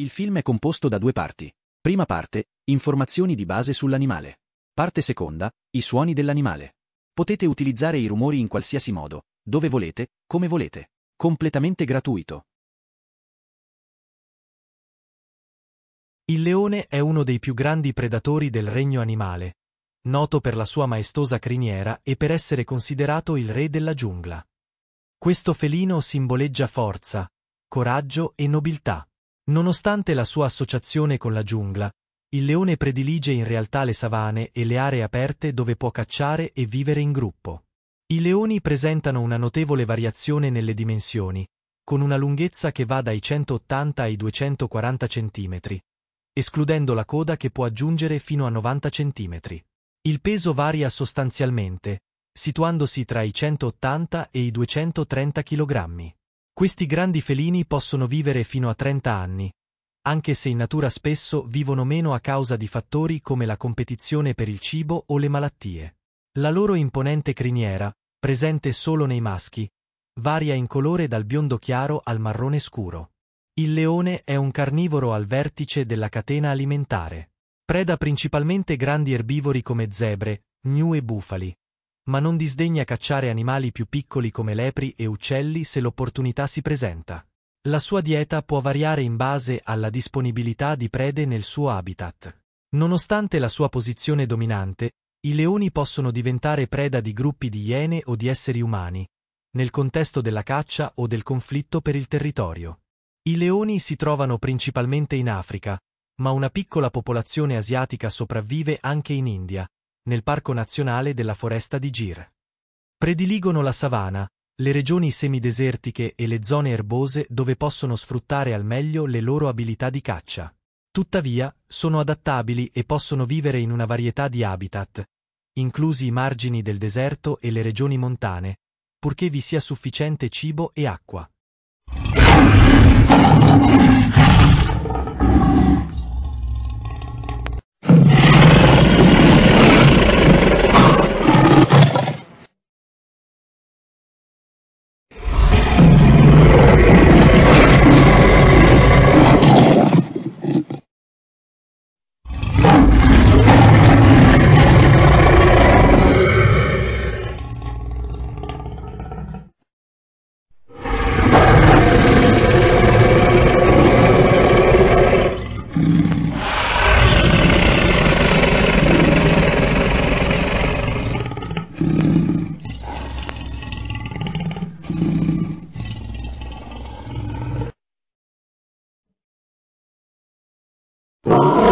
Il film è composto da due parti. Prima parte, informazioni di base sull'animale. Parte seconda, i suoni dell'animale. Potete utilizzare i rumori in qualsiasi modo, dove volete, come volete. Completamente gratuito. Il leone è uno dei più grandi predatori del regno animale, noto per la sua maestosa criniera e per essere considerato il re della giungla. Questo felino simboleggia forza, coraggio e nobiltà. Nonostante la sua associazione con la giungla, il leone predilige in realtà le savane e le aree aperte dove può cacciare e vivere in gruppo. I leoni presentano una notevole variazione nelle dimensioni, con una lunghezza che va dai 180 ai 240 cm, escludendo la coda che può aggiungere fino a 90 cm. Il peso varia sostanzialmente, situandosi tra i 180 e i 230 kg. Questi grandi felini possono vivere fino a 30 anni, anche se in natura spesso vivono meno a causa di fattori come la competizione per il cibo o le malattie. La loro imponente criniera, presente solo nei maschi, varia in colore dal biondo chiaro al marrone scuro. Il leone è un carnivoro al vertice della catena alimentare. Preda principalmente grandi erbivori come zebre, gnu e bufali, ma non disdegna cacciare animali più piccoli come lepri e uccelli se l'opportunità si presenta. La sua dieta può variare in base alla disponibilità di prede nel suo habitat. Nonostante la sua posizione dominante, i leoni possono diventare preda di gruppi di iene o di esseri umani, nel contesto della caccia o del conflitto per il territorio. I leoni si trovano principalmente in Africa, ma una piccola popolazione asiatica sopravvive anche in India, nel Parco Nazionale della Foresta di Gir. Prediligono la savana, le regioni semidesertiche e le zone erbose dove possono sfruttare al meglio le loro abilità di caccia. Tuttavia, sono adattabili e possono vivere in una varietà di habitat, inclusi i margini del deserto e le regioni montane, purché vi sia sufficiente cibo e acqua. Wow.